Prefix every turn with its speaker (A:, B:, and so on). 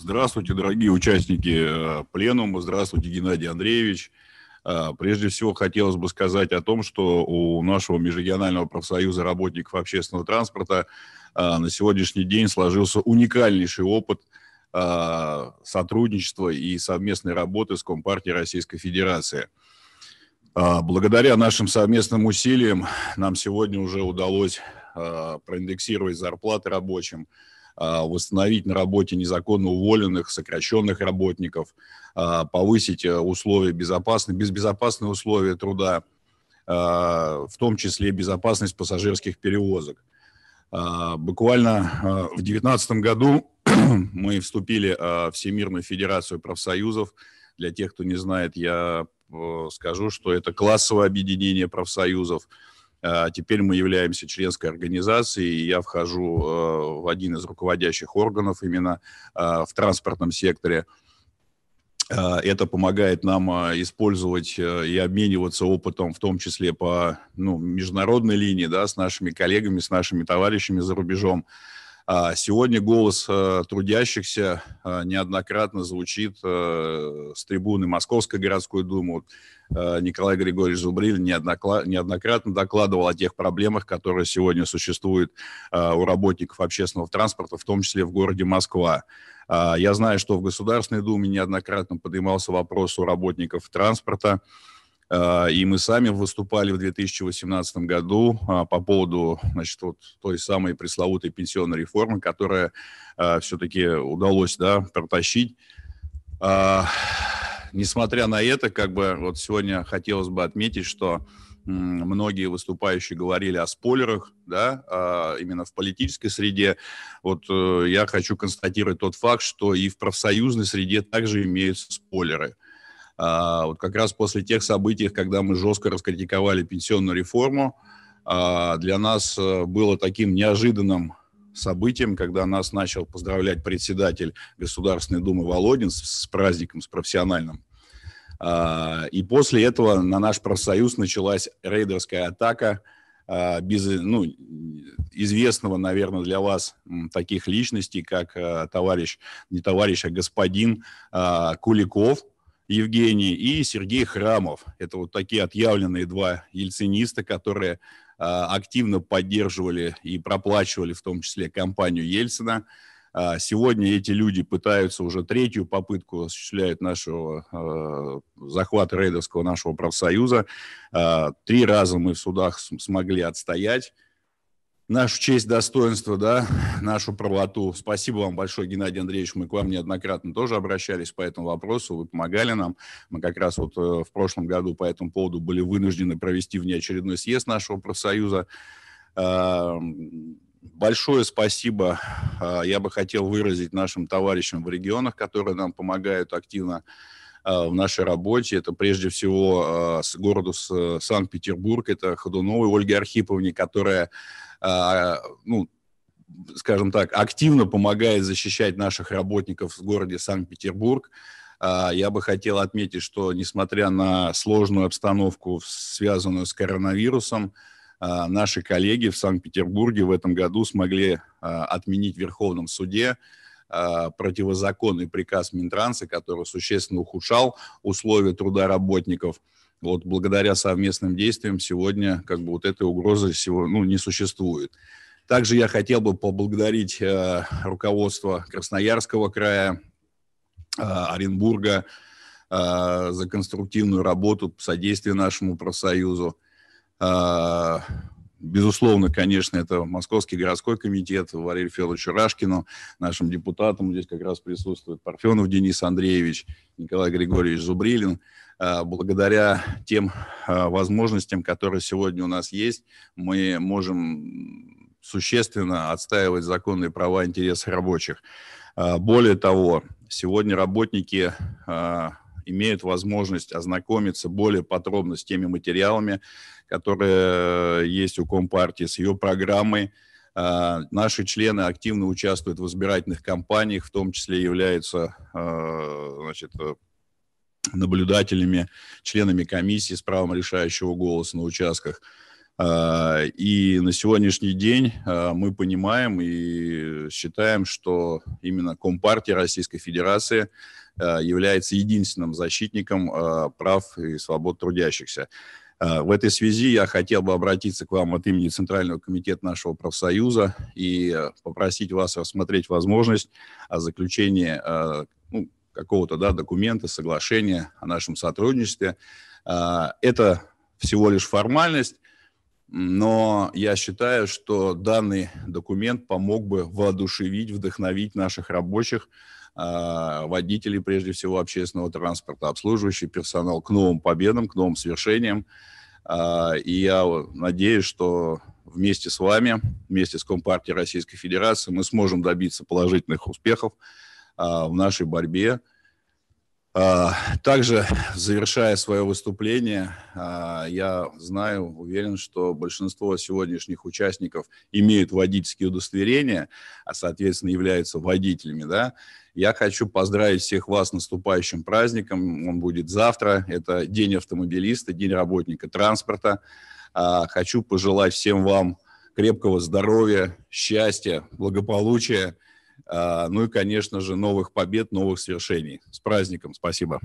A: Здравствуйте, дорогие участники э, пленума. Здравствуйте, Геннадий Андреевич. Э, прежде всего, хотелось бы сказать о том, что у нашего Межрегионального профсоюза работников общественного транспорта э, на сегодняшний день сложился уникальнейший опыт сотрудничества и совместной работы с Компартией Российской Федерации. Благодаря нашим совместным усилиям нам сегодня уже удалось проиндексировать зарплаты рабочим, а, восстановить на работе незаконно уволенных, сокращенных работников, а, повысить э, условия безопасности, безбезопасные условия труда, а, в том числе безопасность пассажирских перевозок. Буквально в 2019 году мы вступили в Всемирную Федерацию профсоюзов. Для тех, кто не знает, я э, скажу, что это классовое объединение профсоюзов – а теперь мы являемся членской организацией, и я вхожу э, в один из руководящих органов именно э, в транспортном секторе. Э, это помогает нам использовать и обмениваться опытом, в том числе по ну, международной линии, да, с нашими коллегами, с нашими товарищами за рубежом. А, сегодня голос э, трудящихся э, неоднократно звучит э, с трибуны Московской городской думы. Николай Григорьевич Зубриль неоднократно докладывал о тех проблемах, которые сегодня существуют у работников общественного транспорта, в том числе в городе Москва. А, я знаю, что в Государственной Думе неоднократно поднимался вопрос у работников транспорта. А, и мы сами выступали в 2018 году а, по поводу значит, вот той самой пресловутой пенсионной реформы, которая а, все-таки удалось да, протащить. Несмотря на это, как бы вот сегодня хотелось бы отметить, что многие выступающие говорили о спойлерах, да, именно в политической среде. Вот э, я хочу констатировать тот факт, что и в профсоюзной среде также имеются спойлеры – а, вот как раз после тех событий, когда мы жестко раскритиковали пенсионную реформу, а, для нас э, было таким неожиданным событием, когда нас начал поздравлять председатель Государственной Думы Володин с, праздником, с профессиональным. А, и после этого на наш профсоюз началась рейдерская атака без, ну, известного, наверное, для вас таких личностей, как э, товарищ, не товарищ, а господин Куликов – Евгений и Сергей Храмов. Это вот такие отъявленные два ельциниста, которые а, активно поддерживали и проплачивали в том числе компанию Ельцина. А, сегодня эти люди пытаются уже третью попытку осуществляют нашего э, а, захвата рейдерского нашего профсоюза. Э, три раза мы в судах смогли отстоять нашу честь, достоинство, да, нашу правоту. Спасибо вам большое, Геннадий Андреевич. Мы к вам неоднократно тоже обращались по этому вопросу. Вы помогали нам. Мы как раз вот э, в прошлом году по этому поводу были вынуждены провести внеочередной съезд нашего профсоюза. А, большое спасибо а, я бы хотел выразить нашим товарищам в регионах, которые нам помогают активно а, в нашей работе. Это прежде всего с городу э, Санкт-Петербург, это Ходуновой Ольге Архиповне, которая а, ну, скажем так, активно помогает защищать наших работников в городе Санкт-Петербург. А, я бы хотел отметить, что несмотря на сложную обстановку, связанную с коронавирусом, а, наши коллеги в Санкт-Петербурге в этом году смогли отменить в Верховном суде противозаконный приказ Минтранса, который существенно ухудшал условия труда работников – вот благодаря совместным действиям сегодня как бы вот этой угрозы всего, ну, не существует. Также я хотел бы поблагодарить э, руководство Красноярского края, э, Оренбурга э, за конструктивную работу, содействие нашему профсоюзу. Э, Безусловно, конечно, это Московский городской комитет, Валерию Федоровичу Рашкину, нашим депутатам. Здесь как раз присутствует Парфенов Денис Андреевич, Николай Григорьевич Зубрилин. А, благодаря тем а, возможностям, которые сегодня у нас есть, мы можем существенно отстаивать законные права и интересы рабочих. А, более того, сегодня работники имеют возможность ознакомиться более подробно с теми материалами, которые э, есть у Компартии, с ее программой. А, наши члены активно участвуют в избирательных кампаниях, в том числе являются э, значит, э, наблюдателями, членами комиссии с правом решающего голоса на участках – а, и на сегодняшний день а, мы понимаем и считаем, что именно Компартия Российской Федерации а, является единственным защитником прав и свобод трудящихся. В этой связи я хотел бы обратиться к вам от имени Центрального комитета нашего профсоюза и попросить вас рассмотреть возможность о заключении ну, какого-то да, документа, соглашения о нашем сотрудничестве. Это всего лишь формальность, но я считаю, что данный документ помог бы воодушевить, вдохновить наших рабочих, а, водителей, прежде всего, общественного транспорта, обслуживающий персонал к новым победам, к новым свершениям. А, и я надеюсь, что вместе с вами, вместе с Компартией Российской Федерации мы сможем добиться положительных успехов а, в нашей борьбе а, также, завершая свое выступление, а, я знаю, уверен, что большинство сегодняшних участников имеют водительские удостоверения, а, соответственно, являются водителями. Да? Я хочу поздравить всех вас с наступающим праздником. Он будет завтра. Это День автомобилиста, День работника транспорта. А, хочу пожелать всем вам крепкого здоровья, счастья, благополучия – а, ну и, конечно же, новых побед, новых свершений. С праздником, спасибо.